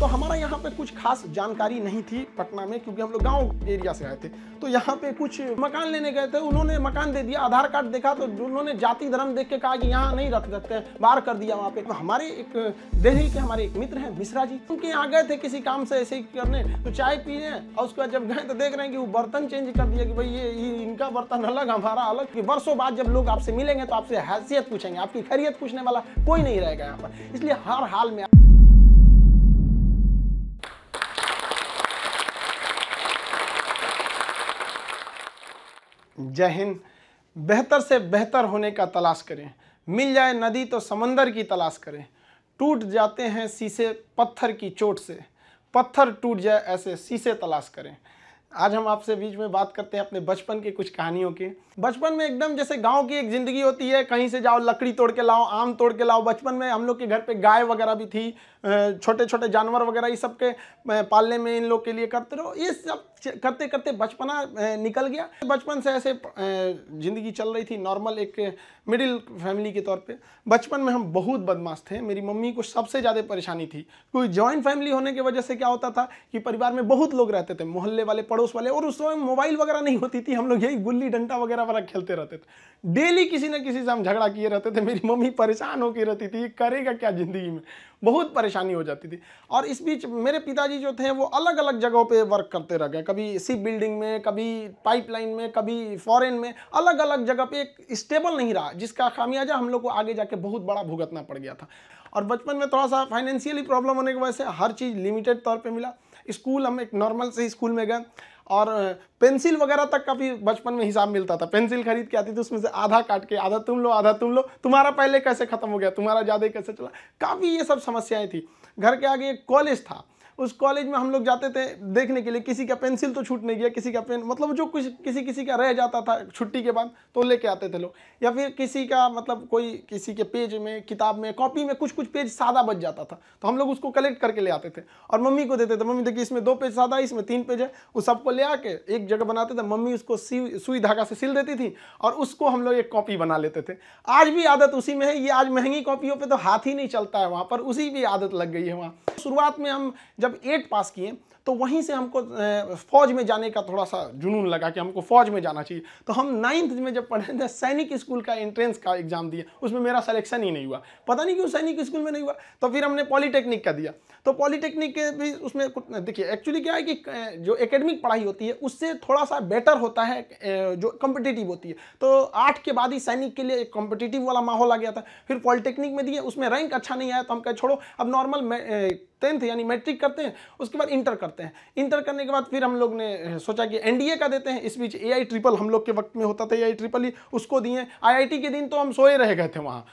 तो हमारा यहाँ पे कुछ खास जानकारी नहीं थी पटना में क्योंकि हम लोग गाँव एरिया से आए थे तो यहाँ पे कुछ मकान लेने गए थे उन्होंने मकान दे दिया आधार कार्ड देखा तो उन्होंने जाति धर्म देख के कहा कि यहाँ नहीं रख सकते बाहर कर दिया वहाँ पे तो हमारे एक दिल्ली के हमारे एक मित्र हैं मिश्रा जी उनके यहाँ गए थे किसी काम से ऐसे ही करने तो चाय पी रहे हैं और उसके बाद जब गए तो देख रहे हैं कि वो बर्तन चेंज कर दिया कि भाई ये, इनका बर्तन अलग हमारा अलग कि वर्षों बाद जब लोग आपसे मिलेंगे तो आपसे हैसियत पूछेंगे आपकी खैरियत पूछने वाला कोई नहीं रहेगा यहाँ पर इसलिए हर हाल में जय हिंद बेहतर से बेहतर होने का तलाश करें मिल जाए नदी तो समंदर की तलाश करें टूट जाते हैं शीशे पत्थर की चोट से पत्थर टूट जाए ऐसे शीशे तलाश करें आज हम आपसे बीच में बात करते हैं अपने बचपन की कुछ कहानियों के बचपन में एकदम जैसे गांव की एक ज़िंदगी होती है कहीं से जाओ लकड़ी तोड़ के लाओ आम तोड़ के लाओ बचपन में हम लोग के घर पे गाय वगैरह भी थी छोटे छोटे जानवर वगैरह ये सब के पालने में इन लोग के लिए करते रहो ये सब करते करते बचपना निकल गया बचपन से ऐसे ज़िंदगी चल रही थी नॉर्मल एक मिडिल फैमिली के तौर पे बचपन में हम बहुत बदमाश थे मेरी मम्मी को सबसे ज़्यादा परेशानी थी कोई जॉइंट फैमिली होने की वजह से क्या होता था कि परिवार में बहुत लोग रहते थे मोहल्ले वाले पड़ोस वाले और उस समय मोबाइल वगैरह नहीं होती थी हम लोग यही गुल्ली डंडा वगैरह वगैरह खेलते रहते थे डेली किसी न किसी से हम झगड़ा किए रहते थे मेरी मम्मी परेशान होकर रहती थी करेगा क्या ज़िंदगी में बहुत परेशानी हो जाती थी और इस बीच मेरे पिताजी जो थे वो अलग अलग जगहों पे वर्क करते रह गए कभी सी बिल्डिंग में कभी पाइपलाइन में कभी फॉरेन में अलग अलग जगह पे एक स्टेबल नहीं रहा जिसका खामियाजा हम लोग को आगे जाके बहुत बड़ा भुगतना पड़ गया था और बचपन में थोड़ा सा फाइनेंशियली प्रॉब्लम होने की वजह से हर चीज़ लिमिटेड तौर पर मिला स्कूल हम एक नॉर्मल से स्कूल में गए और पेंसिल वगैरह तक का भी बचपन में हिसाब मिलता था पेंसिल खरीद के आती थी उसमें से आधा काट के आधा तुम लो आधा तुम लो तुम्हारा पहले कैसे ख़त्म हो गया तुम्हारा ज़्यादा कैसे चला काफ़ी ये सब समस्याएँ थी घर के आगे एक कॉलेज था उस कॉलेज में हम लोग जाते थे देखने के लिए किसी का पेंसिल तो छूट नहीं गया किसी का पेन मतलब जो कुछ किसी किसी का रह जाता था छुट्टी के बाद तो लेके आते थे लोग या फिर किसी का मतलब कोई किसी के पेज में किताब में कॉपी में कुछ कुछ पेज सादा बच जाता था तो हम लोग उसको कलेक्ट करके ले आते थे और मम्मी को देते थे मम्मी देखिए इसमें दो पेज सादा है इसमें तीन पेज है उस सबको ले आके एक जगह बनाते थे मम्मी उसको सुई धागा से सिल देती थी और उसको हम लोग एक कॉपी बना लेते थे आज भी आदत उसी में है ये आज महंगी कॉपियों पर तो हाथ ही नहीं चलता है वहाँ पर उसी भी आदत लग गई है वहाँ शुरुआत में हम जब एट पास किए तो वहीं से हमको फौज में जाने का थोड़ा सा जुनून लगा कि हमको फौज में जाना चाहिए तो हम नाइन्थ में जब पढ़े थे सैनिक स्कूल का एंट्रेंस का एग्जाम दिया उसमें मेरा सिलेक्शन ही नहीं हुआ पता नहीं क्यों सैनिक स्कूल में नहीं हुआ तो फिर हमने पॉलीटेक्निक का दिया तो पॉलीटेक्निक के भी उसमें देखिए एक्चुअली क्या है कि जो एकेडमिक पढ़ाई होती है उससे थोड़ा सा बेटर होता है जो कॉम्पिटिटिव होती है तो आठ के बाद ही सैनिक के लिए कॉम्पिटिटिव वाला माहौल आ गया था फिर पॉलीटेक्निक में दिए उसमें रैंक अच्छा नहीं आया तो हम कहे छोड़ो अब नॉर्मल टेंथ यानी मैट्रिक करते हैं उसके बाद इंटर करते हैं इंटर करने के बाद फिर हम लोग ने सोचा कि एनडीए का देते हैं इस बीच ए ट्रिपल हम लोग के वक्त में होता था ए ट्रिपल ही उसको दिए आई के दिन तो हम सोए रह गए थे वहाँ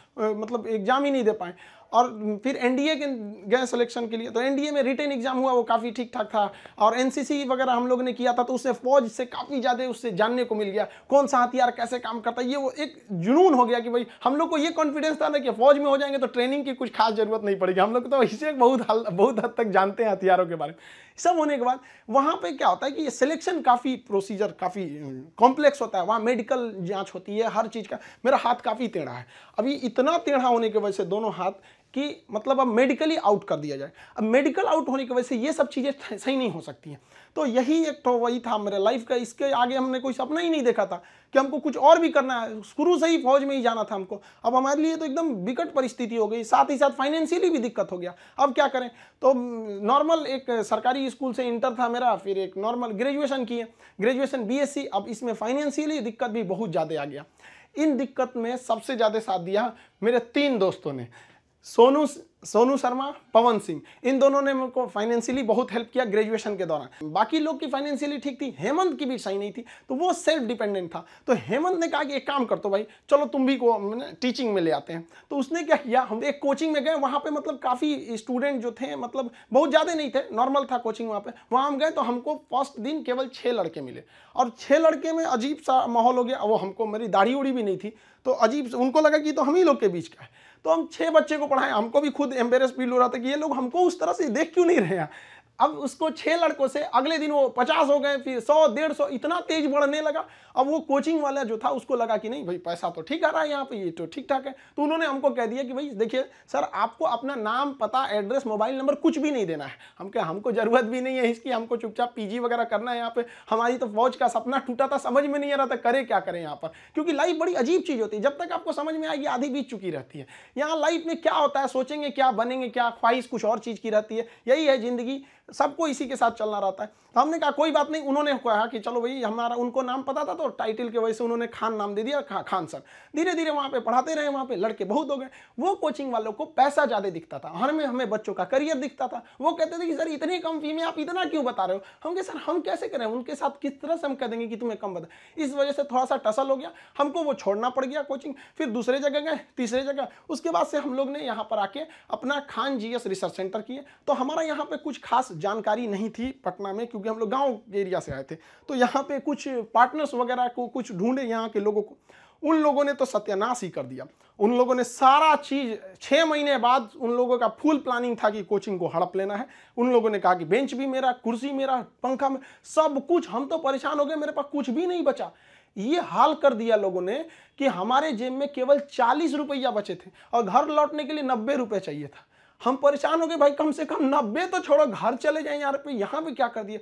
मतलब एग्जाम ही नहीं दे पाए और फिर एनडीए के गए सिलेक्शन के लिए तो एनडीए में रिटर्न एग्जाम हुआ वो काफ़ी ठीक ठाक था और एनसीसी वगैरह हम लोग ने किया था तो उससे फौज से काफ़ी ज़्यादा उससे जानने को मिल गया कौन सा हथियार कैसे काम करता है ये वो एक जुनून हो गया कि भाई हम लोग को ये कॉन्फिडेंस था ना कि फौज में हो जाएंगे तो ट्रेनिंग की कुछ खास ज़रूरत नहीं पड़ेगी हम लोग तो इसे बहुत बहुत हद तक जानते हैं हथियारों के बारे में सब होने के बाद वहाँ पे क्या होता है कि ये सिलेक्शन काफ़ी प्रोसीजर काफ़ी कॉम्प्लेक्स होता है वहाँ मेडिकल जांच होती है हर चीज़ का मेरा हाथ काफ़ी टेढ़ा है अभी इतना टेढ़ा होने की वजह से दोनों हाथ कि मतलब अब मेडिकली आउट कर दिया जाए अब मेडिकल आउट होने की वजह से ये सब चीज़ें सही नहीं हो सकती हैं तो यही एक तो वही था मेरे लाइफ का इसके आगे हमने कोई सपना ही नहीं देखा था कि हमको कुछ और भी करना है शुरू से ही फौज में ही जाना था हमको अब हमारे लिए तो एकदम विकट परिस्थिति हो गई साथ ही साथ फाइनेंशियली भी दिक्कत हो गया अब क्या करें तो नॉर्मल एक सरकारी स्कूल से इंटर था मेरा फिर एक नॉर्मल ग्रेजुएशन किए ग्रेजुएशन बी अब इसमें फाइनेंशियली दिक्कत भी बहुत ज़्यादा आ गया इन दिक्कत में सबसे ज़्यादा साथ दिया मेरे तीन दोस्तों ने सोनू सोनू शर्मा पवन सिंह इन दोनों ने मेरे को फाइनेंशियली बहुत हेल्प किया ग्रेजुएशन के दौरान बाकी लोग की फाइनेंशियली ठीक थी हेमंत की भी सही नहीं थी तो वो सेल्फ डिपेंडेंट था तो हेमंत ने कहा कि एक काम कर दो तो भाई चलो तुम भी को टीचिंग में ले आते हैं तो उसने क्या किया हम एक कोचिंग में गए वहाँ पर मतलब काफ़ी स्टूडेंट जो थे मतलब बहुत ज़्यादा नहीं थे नॉर्मल था कोचिंग वहाँ पर वहाँ हम गए तो हमको फर्स्ट दिन केवल छः लड़के मिले और छः लड़के में अजीब सा माहौल हो गया वो हमको मेरी दाढ़ी उड़ी भी नहीं थी तो अजीब उनको लगा कि तो हम ही लोग के बीच का है तो हम छः बच्चे को पढ़ाएं हमको भी खुद एम्बेरस फील हो रहा था कि ये लोग हमको उस तरह से देख क्यों नहीं रहे हैं अब उसको छः लड़कों से अगले दिन वो पचास हो गए फिर सौ डेढ़ सौ इतना तेज बढ़ने लगा अब वो कोचिंग वाला जो था उसको लगा कि नहीं भाई पैसा तो ठीक आ रहा है यहाँ पे ये तो ठीक ठाक है तो उन्होंने हमको कह दिया कि भाई देखिए सर आपको अपना नाम पता एड्रेस मोबाइल नंबर कुछ भी नहीं देना है हम क्या हमको ज़रूरत भी नहीं है इसकी हमको चुपचाप पी वगैरह करना है यहाँ पे हमारी तो फौज का सपना टूटा था समझ में नहीं आ रहा था करे क्या करें यहाँ पर क्योंकि लाइफ बड़ी अजीब चीज़ होती है जब तक आपको समझ में आएगी आधी बीत चुकी रहती है यहाँ लाइफ में क्या होता है सोचेंगे क्या बनेंगे क्या ख्वाहिश कुछ और चीज़ की रहती है यही है ज़िंदगी सबको इसी के साथ चलना रहता है तो हमने कहा कोई बात नहीं उन्होंने कहा कि चलो भाई हमारा उनको नाम पता था तो टाइटल की वजह से उन्होंने खान नाम दे दिया खा, खान सर धीरे धीरे वहाँ पे पढ़ाते रहे वहाँ पे लड़के बहुत हो गए वो कोचिंग वालों को पैसा ज़्यादा दिखता था हर में हमें बच्चों का करियर दिखता था वो कहते थे कि सर इतनी कम फी में आप इतना क्यों बता रहे हो हम कहे सर हम कैसे करें उनके साथ किस तरह से हम कह देंगे कि तुम्हें कम बता इस वजह से थोड़ा सा टसल हो गया हमको वो छोड़ना पड़ गया कोचिंग फिर दूसरे जगह गए तीसरे जगह उसके बाद से हम लोग ने यहाँ पर आके अपना खान जी रिसर्च सेंटर किए तो हमारा यहाँ पर कुछ खास जानकारी नहीं थी पटना में क्योंकि हम लोग गाँव एरिया से आए थे तो यहाँ पे कुछ पार्टनर्स वगैरह को कुछ ढूंढे यहाँ के लोगों को उन लोगों ने तो सत्यानाश ही कर दिया उन लोगों ने सारा चीज छः महीने बाद उन लोगों का फुल प्लानिंग था कि कोचिंग को हड़प लेना है उन लोगों ने कहा कि बेंच भी मेरा कुर्सी मेरा पंखा में सब कुछ हम तो परेशान हो गए मेरे पास कुछ भी नहीं बचा ये हाल कर दिया लोगों ने कि हमारे जेब में केवल चालीस रुपया बचे थे और घर लौटने के लिए नब्बे रुपये चाहिए था हम परेशान हो गए भाई कम से कम नब्बे तो छोड़ो घर चले जाए यार पे यहाँ पे क्या कर दिए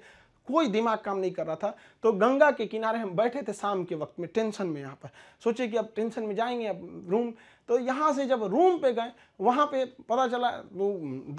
कोई दिमाग काम नहीं कर रहा था तो गंगा के किनारे हम बैठे थे शाम के वक्त में टेंशन में यहाँ पर सोचे कि अब टेंशन में जाएंगे अब रूम तो यहाँ से जब रूम पे गए वहाँ पे पता चला वो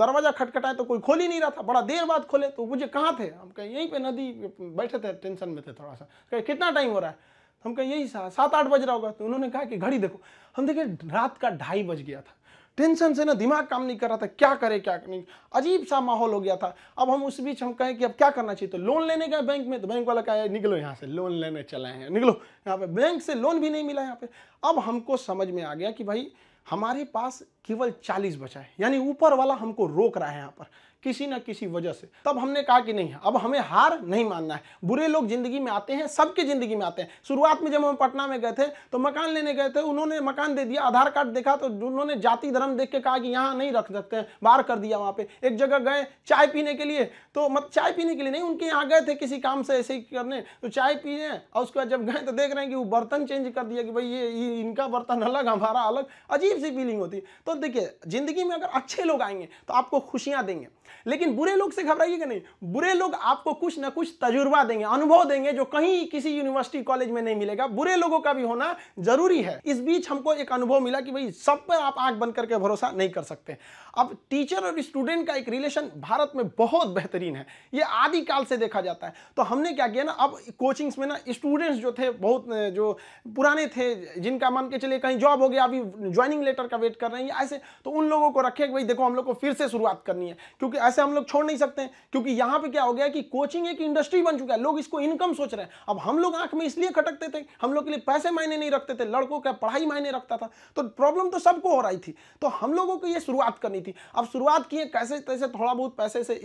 दरवाज़ा खटखटाए तो कोई खोल ही नहीं रहा था बड़ा देर बाद खोले तो मुझे कहाँ थे हम कहें यहीं पे नदी बैठे थे टेंशन में थे थोड़ा सा कहे कितना टाइम हो रहा है तो हम कहें यही सात आठ बज रहा होगा तो उन्होंने कहा कि घड़ी देखो हम देखे रात का ढाई बज गया था टेंशन से ना दिमाग काम नहीं कर रहा था क्या करे क्या नहीं अजीब सा माहौल हो गया था अब हम उस बीच हम कहें कि अब क्या करना चाहिए तो लोन लेने गए बैंक में तो बैंक वाला कहा निकलो यहाँ से लोन लेने चले हैं निकलो यहाँ पे बैंक से लोन भी नहीं मिला यहाँ पे अब हमको समझ में आ गया कि भाई हमारे पास केवल चालीस बचा है यानी ऊपर वाला हमको रोक रहा है यहाँ पर किसी ना किसी वजह से तब हमने कहा कि नहीं अब हमें हार नहीं मानना है बुरे लोग जिंदगी में आते हैं सबकी जिंदगी में आते हैं शुरुआत में जब हम पटना में गए थे तो मकान लेने गए थे उन्होंने मकान दे दिया आधार कार्ड देखा तो उन्होंने जाति धर्म देख के कहा कि यहाँ नहीं रख सकते हैं बाहर कर दिया वहाँ पे एक जगह गए चाय पीने के लिए तो मत चाय पीने के लिए नहीं उनके यहाँ गए थे किसी काम से ऐसे ही करने तो चाय पी रहे और उसके बाद जब गए तो देख रहे हैं कि वो बर्तन चेंज कर दिया कि भाई ये इनका बर्तन अलग हमारा अलग अजीब सी फीलिंग होती है तो देखिए ज़िंदगी में अगर अच्छे लोग आएंगे तो आपको खुशियाँ देंगे लेकिन बुरे लोग से घबराइएगा नहीं बुरे लोग आपको कुछ ना कुछ तजुर्बा देंगे अनुभव देंगे जो कहीं किसी यूनिवर्सिटी कॉलेज में नहीं मिलेगा बुरे लोगों का भी होना जरूरी है इस बीच हमको एक अनुभव मिला कि भाई सब पर आप आंख बन करके भरोसा नहीं कर सकते अब टीचर और स्टूडेंट का एक रिलेशन भारत में बहुत बेहतरीन है ये आदिकाल से देखा जाता है तो हमने क्या किया ना अब कोचिंग्स में ना स्टूडेंट्स जो थे बहुत जो पुराने थे जिनका मान के चले कहीं जॉब हो गया अभी ज्वाइनिंग लेटर का वेट कर रहे हैं ऐसे तो उन लोगों को रखे भाई देखो हम लोग को फिर से शुरुआत करनी है क्योंकि ऐसे हम लोग छोड़ नहीं सकते क्योंकि यहां पे क्या हो गया कि कोचिंग एक इंडस्ट्री बन चुका है लोग इसको इनकम सोच रहे हैं अब हम लोग आंख में इसलिए खटकते थे हम लोग के लिए पैसे मायने नहीं रखते थे लड़कों का पढ़ाई मायने रखता था तो प्रॉब्लम तो सबको हो रही थी तो हम लोगों को यह शुरुआत करनी थी अब शुरुआत किए कैसे तैसे थोड़ा बहुत पैसे से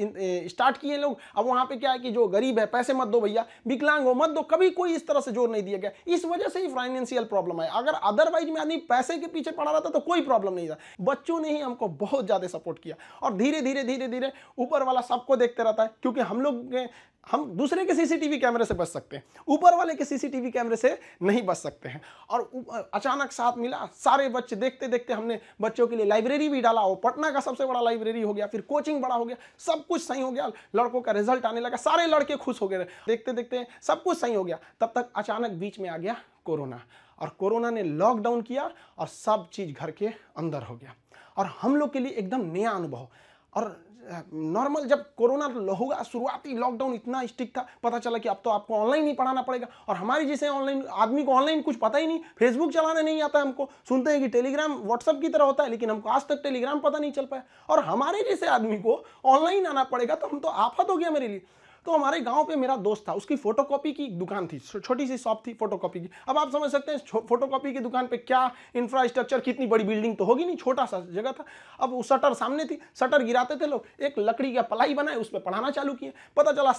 स्टार्ट किए लोग अब वहां पर क्या है कि जो गरीब है पैसे मत दो भैया विकलांग हो मत दो कभी कोई इस तरह से जोर नहीं दिया गया इस वजह से ही फाइनेंशियल प्रॉब्लम है अगर अदरवाइज में आदमी पैसे के पीछे पड़ा था तो कोई प्रॉब्लम नहीं था बच्चों ने ही हमको बहुत ज़्यादा सपोर्ट किया और धीरे धीरे धीरे धीरे धीरे ऊपर वाला सबको देखते रहता है क्योंकि हम लोग हम दूसरे के सीसीटीवी कैमरे से बच सकते हैं ऊपर वाले के सीसीटीवी कैमरे से नहीं बच सकते हैं और अचानक साथ मिला सारे बच्चे देखते देखते हमने बच्चों के लिए लाइब्रेरी भी डाला हो पटना का सबसे बड़ा लाइब्रेरी हो गया फिर कोचिंग बड़ा हो गया सब कुछ सही हो गया लड़कों का रिजल्ट आने लगा सारे लड़के खुश हो गए देखते देखते सब कुछ सही हो गया तब तक अचानक बीच में आ गया कोरोना और कोरोना ने लॉकडाउन किया और सब चीज़ घर के अंदर हो गया और हम लोग के लिए एकदम नया अनुभव और नॉर्मल जब कोरोना होगा शुरुआती लॉकडाउन इतना स्ट्रिक था पता चला कि अब तो आपको ऑनलाइन ही पढ़ाना पड़ेगा और हमारे जैसे ऑनलाइन आदमी को ऑनलाइन कुछ पता ही नहीं फेसबुक चलाना नहीं आता हमको सुनते हैं कि टेलीग्राम व्हाट्सअप की तरह होता है लेकिन हमको आज तक टेलीग्राम पता नहीं चल पाया और हमारे जैसे आदमी को ऑनलाइन आना पड़ेगा तो हम तो आफत हो गया मेरे लिए तो हमारे गाँव पर मेरा दोस्त था उसकी फोटोकॉपी की दुकान थी छोटी सी शॉप थी फोटोकॉपी की अब आप समझ सकते हैं फोटोकॉपी की दुकान पर क्या इंफ्रास्ट्रक्चर कितनी बड़ी बिल्डिंग तो होगी नहीं छोटा सा जगह था अब वो शटर सामने थी शटर गिराते थे लोग एक लकड़ी का पलाई बनाए उस पर पढ़ाना चालू किए पता चला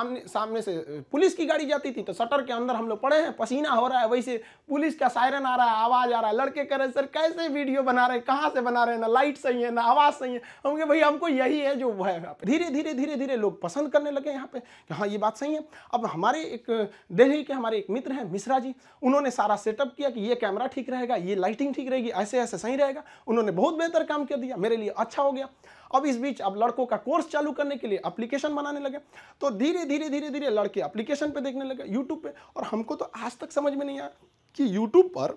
आमने सामने से पुलिस की गाड़ी जाती थी तो शटर के अंदर हम लोग पड़े हैं पसीना हो रहा है वैसे पुलिस का सायरन आ रहा है आवाज़ आ रहा है लड़के कह रहे सर कैसे वीडियो बना रहे हैं कहाँ से बना रहे हैं ना लाइट सही है ना आवाज़ सही है हम भाई हमको यही है जो है धीरे धीरे धीरे धीरे लोग पसंद करने लगे यहाँ यहाँ पे कि हाँ ये बात सही है अब हमारे एक दिल्ली के हमारे एक मित्र हैं मिश्रा जी उन्होंने सारा सेटअप किया कि ये कैमरा ठीक रहेगा ये लाइटिंग ठीक रहेगी ऐसे ऐसे सही रहेगा उन्होंने बहुत बेहतर काम कर दिया मेरे लिए अच्छा हो गया अब इस बीच अब लड़कों का कोर्स चालू करने के लिए अप्लीकेशन बनाने लगे तो धीरे धीरे धीरे धीरे लड़के अप्लीकेशन पर देखने लगे यूट्यूब पर और हमको तो आज तक समझ में नहीं आया कि यूट्यूब पर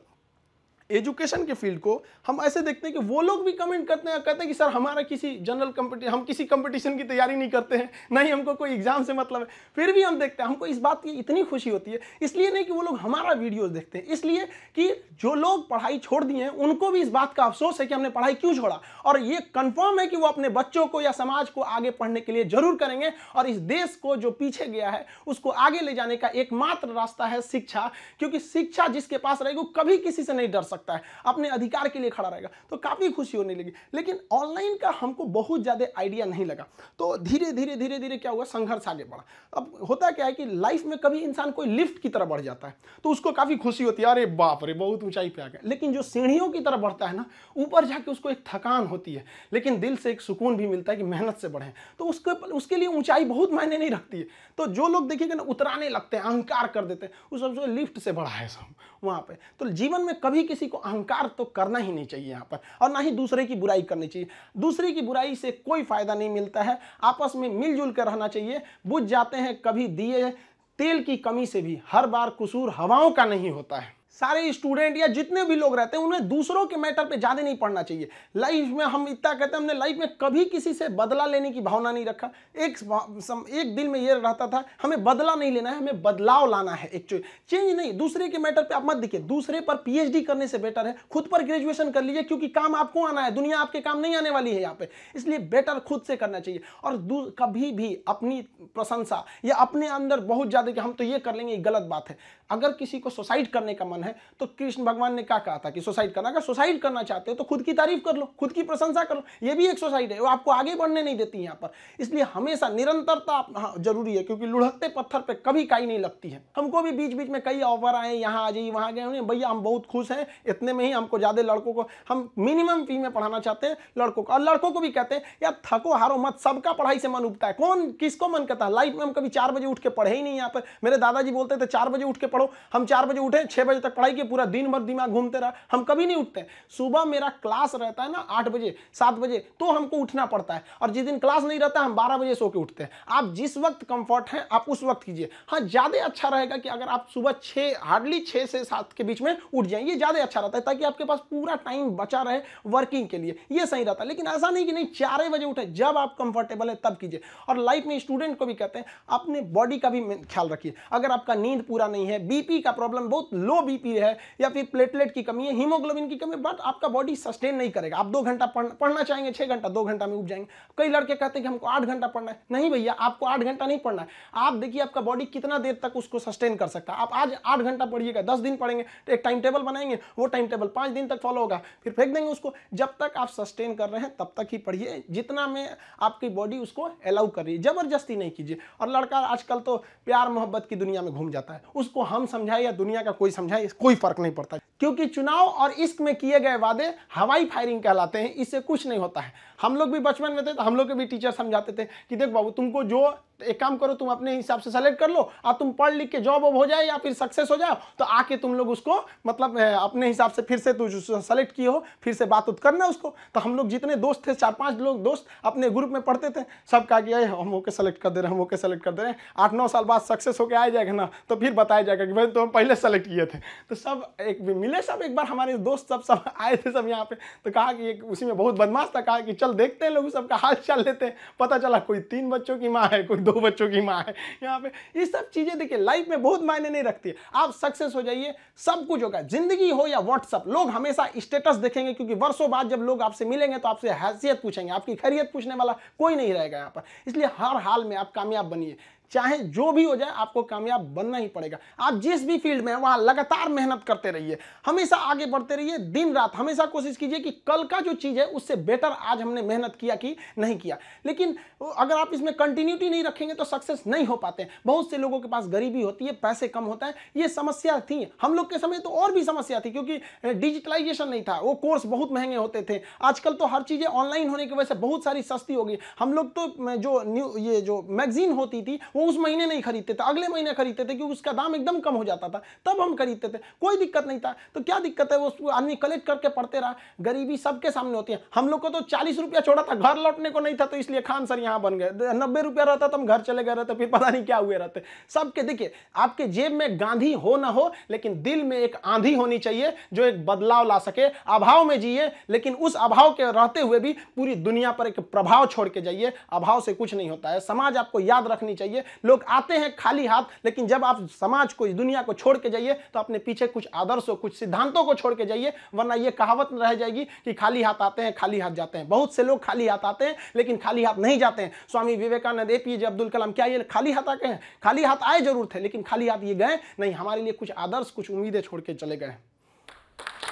एजुकेशन के फील्ड को हम ऐसे देखते हैं कि वो लोग भी कमेंट करते हैं कहते हैं कि सर हमारा किसी जनरल कम्पिटि हम किसी कंपटीशन की तैयारी नहीं करते हैं ना ही हमको कोई एग्जाम से मतलब है फिर भी हम देखते हैं हमको इस बात की इतनी खुशी होती है इसलिए नहीं कि वो लोग हमारा वीडियोज़ देखते हैं इसलिए कि जो लोग पढ़ाई छोड़ दिए हैं उनको भी इस बात का अफसोस है कि हमने पढ़ाई क्यों छोड़ा और ये कन्फर्म है कि वो अपने बच्चों को या समाज को आगे पढ़ने के लिए जरूर करेंगे और इस देश को जो पीछे गया है उसको आगे ले जाने का एकमात्र रास्ता है शिक्षा क्योंकि शिक्षा जिसके पास रहेगी वो कभी किसी से नहीं डर सकता सकता है अपने अधिकार के लिए खड़ा रहेगा तो काफ़ी खुशी होने लगी लेकिन ऑनलाइन का हमको बहुत ज़्यादा आइडिया नहीं लगा तो धीरे धीरे धीरे धीरे क्या हुआ संघर्ष आगे बढ़ा अब होता क्या है कि लाइफ में कभी इंसान कोई लिफ्ट की तरह बढ़ जाता है तो उसको काफ़ी खुशी होती है अरे बाप रे बहुत ऊंचाई पर आ गया लेकिन जो सीढ़ियों की तरह बढ़ता है ना ऊपर जाके उसको एक थकान होती है लेकिन दिल से एक सुकून भी मिलता है कि मेहनत से बढ़े तो उसके उसके लिए ऊंचाई बहुत मायने नहीं रखती है तो जो लोग देखिएगा ना उतराने लगते हैं अहंकार कर देते हैं उस सबसे लिफ्ट से बढ़ा है सब वहाँ पर तो जीवन में कभी किसी को अहंकार तो करना ही नहीं चाहिए यहाँ पर और ना ही दूसरे की बुराई करनी चाहिए दूसरे की बुराई से कोई फ़ायदा नहीं मिलता है आपस में मिलजुल कर रहना चाहिए बुझ जाते हैं कभी दिए तेल की कमी से भी हर बार कसूर हवाओं का नहीं होता है सारे स्टूडेंट या जितने भी लोग रहते हैं उन्हें दूसरों के मैटर पे ज़्यादा नहीं पढ़ना चाहिए लाइफ में हम इतना कहते हैं हमने लाइफ में कभी किसी से बदला लेने की भावना नहीं रखा एक सम, एक दिल में ये रहता था हमें बदला नहीं लेना है हमें बदलाव लाना है एक्चुअली चेंज नहीं दूसरे के मैटर पे आप मत देखिए दूसरे पर पी करने से बेटर है खुद पर ग्रेजुएशन कर लीजिए क्योंकि काम आपको आना है दुनिया आपके काम नहीं आने वाली है यहाँ पे इसलिए बेटर खुद से करना चाहिए और कभी भी अपनी प्रशंसा या अपने अंदर बहुत ज़्यादा कि हम तो ये कर लेंगे गलत बात है अगर किसी को सुसाइड करने का मन कौन है तो कृष्ण भगवान ने क्या कहा था कि सुसाइड करना अगर सुसाइड करना चाहते हो तो खुद की तारीफ कर लो खुद की प्रशंसा कर लो ये भी एक सुसाइड है वो आपको आगे बढ़ने नहीं देती यहाँ पर इसलिए हमेशा निरंतरता हाँ, जरूरी है क्योंकि लुढ़कते पत्थर पर कभी काई नहीं लगती है हमको भी बीच बीच में कई ऑफर आए यहाँ आ जाइए वहाँ गए भैया हम बहुत खुश हैं इतने में ही हमको ज़्यादा लड़कों को हम मिनिमम फी में पढ़ाना चाहते हैं लड़कों को और लड़कों को भी कहते हैं यार थको हारो मत सबका पढ़ाई से मन उगता है कौन किसको मन करता है लाइफ में हम कभी चार बजे उठ के पढ़े ही नहीं यहाँ पर मेरे दादाजी बोलते थे चार बजे उठ के पढ़ो हम चार बजे उठे छः बजे तक पढ़ाई के पूरा दिन भर दिमाग घूमते रहा हम कभी नहीं उठते सुबह मेरा क्लास रहता है ना आठ बजे सात बजे तो हमको उठना पड़ता है और जिस दिन क्लास नहीं रहता हम बारह बजे सो के उठते हैं आप जिस वक्त कंफर्ट है आप उस वक्त कीजिए हाँ ज़्यादा अच्छा रहेगा कि अगर आप सुबह छह हार्डली छह से सात के बीच में उठ जाए ये ज़्यादा अच्छा रहता है ताकि आपके पास पूरा टाइम बचा रहे वर्किंग के लिए ये सही रहता है लेकिन ऐसा नहीं कि नहीं चार बजे उठे जब आप कंफर्टेबल है तब कीजिए और लाइफ में स्टूडेंट को भी कहते हैं अपने बॉडी का भी ख्याल रखिए अगर आपका नींद पूरा नहीं है बीपी का प्रॉब्लम बहुत लो बी बीपी है या फिर प्लेटलेट की कमी है हीमोग्लोबिन की कमी बट आपका बॉडी सस्टेन नहीं करेगा आप दो घंटा पढ़, पढ़ना चाहेंगे छह घंटा दो घंटा में उब जाएंगे कई लड़के कहते हैं कि हमको आठ घंटा पढ़ना है नहीं भैया आपको आठ घंटा नहीं पढ़ना है आप देखिए आपका बॉडी कितना देर तक उसको सस्टेन कर सकता है आप आज आठ घंटा पढ़िएगा दस दिन पढ़ेंगे तो एक टाइम टेबल बनाएंगे वो टाइम टेबल पांच दिन तक फॉलो होगा फिर फेंक देंगे उसको जब तक आप सस्टेन कर रहे हैं तब तक ही पढ़िए जितना में आपकी बॉडी उसको अलाउ कर रही है ज़बरदस्ती नहीं कीजिए और लड़का आजकल तो प्यार मोहब्बत की दुनिया में घूम जाता है उसको हम समझाए या दुनिया का कोई समझाए कोई फर्क नहीं पड़ता क्योंकि चुनाव और इश्क में किए गए वादे हवाई फायरिंग कहलाते हैं इससे कुछ नहीं होता है हम लोग भी बचपन में थे तो हम लोग के भी टीचर समझाते थे कि देख बाबू तुमको जो एक काम करो तुम अपने हिसाब से सेलेक्ट कर लो और तुम पढ़ लिख के जॉब वॉब हो जाए या फिर सक्सेस हो जाओ तो आके तुम लोग उसको मतलब अपने हिसाब से फिर से तू सेलेक्ट किए हो फिर से बात उत करना उसको तो हम लोग जितने दोस्त थे चार पाँच लोग दोस्त अपने ग्रुप में पढ़ते थे सब कहा कि हम ओके सेलेक्ट कर दे रहे हैं हम ओके सेलेक्ट कर दे रहे हैं आठ नौ साल बाद सक्सेस होकर आ जाएगा ना तो फिर बताया जाएगा कि भाई तो हम पहले सेलेक्ट किए थे तो सब एक मिले सब एक बार हमारे दोस्त सब सब आए थे सब यहाँ पे तो कहा कि एक उसी में बहुत बदमाश था कहा कि चल देखते हैं लोग सबका हाल चाल लेते हैं पता चला कोई तीन बच्चों की माँ है कोई दो दो बच्चों की माँ है यहाँ पे ये सब चीज़ें देखिए लाइफ में बहुत मायने नहीं रखती आप सक्सेस हो जाइए सब कुछ होगा जिंदगी हो या व्हाट्सअप लोग हमेशा स्टेटस देखेंगे क्योंकि वर्षों बाद जब लोग आपसे मिलेंगे तो आपसे हैसियत पूछेंगे आपकी खैरियत पूछने वाला कोई नहीं रहेगा यहाँ पर इसलिए हर हाल में आप कामयाब बनिए चाहे जो भी हो जाए आपको कामयाब बनना ही पड़ेगा आप जिस भी फील्ड में वहां लगातार मेहनत करते रहिए हमेशा आगे बढ़ते रहिए दिन रात हमेशा कोशिश कीजिए कि कल का जो चीज़ है उससे बेटर आज हमने मेहनत किया कि नहीं किया लेकिन अगर आप इसमें कंटिन्यूटी नहीं रखेंगे तो सक्सेस नहीं हो पाते बहुत से लोगों के पास गरीबी होती है पैसे कम होता है ये समस्या थी हम लोग के समय तो और भी समस्या थी क्योंकि डिजिटलाइजेशन नहीं था वो कोर्स बहुत महंगे होते थे आजकल तो हर चीज़ें ऑनलाइन होने की वजह से बहुत सारी सस्ती हो गई हम लोग तो जो न्यू ये जो मैगजीन होती थी वो वो उस महीने नहीं खरीदते थे अगले महीने खरीदते थे क्योंकि उसका दाम एकदम कम हो जाता था तब हम खरीदते थे कोई दिक्कत नहीं था तो क्या दिक्कत है वो आदमी कलेक्ट करके पढ़ते रहा गरीबी सबके सामने होती है हम लोग को तो चालीस रुपया छोड़ा था घर लौटने को नहीं था तो इसलिए खान सर यहाँ बन गए नब्बे रुपया रहता तो हम घर चले गए रहते फिर पता नहीं क्या हुए रहते सबके देखिए आपके जेब में गांधी हो ना हो लेकिन दिल में एक आंधी होनी चाहिए जो एक बदलाव ला सके अभाव में जिए लेकिन उस अभाव के रहते हुए भी पूरी दुनिया पर एक प्रभाव छोड़ के जाइए अभाव से कुछ नहीं होता है समाज आपको याद रखनी चाहिए लोग आते हैं खाली हाथ लेकिन जब आप समाज को दुनिया को छोड़ के जाइए तो अपने पीछे कुछ आदर्शों कुछ सिद्धांतों को छोड़ के जाइए वरना ये कहावत रह जाएगी कि खाली हाथ आते हैं खाली हाथ जाते हैं बहुत से लोग खाली हाथ आते हैं लेकिन खाली हाथ नहीं जाते हैं स्वामी विवेकानंद ए पी अब्दुल कलाम क्या ये खाली हाथ आके हैं खाली हाथ आए जरूर थे लेकिन खाली हाथ ये गए नहीं हमारे लिए कुछ आदर्श कुछ उम्मीदें छोड़ के चले गए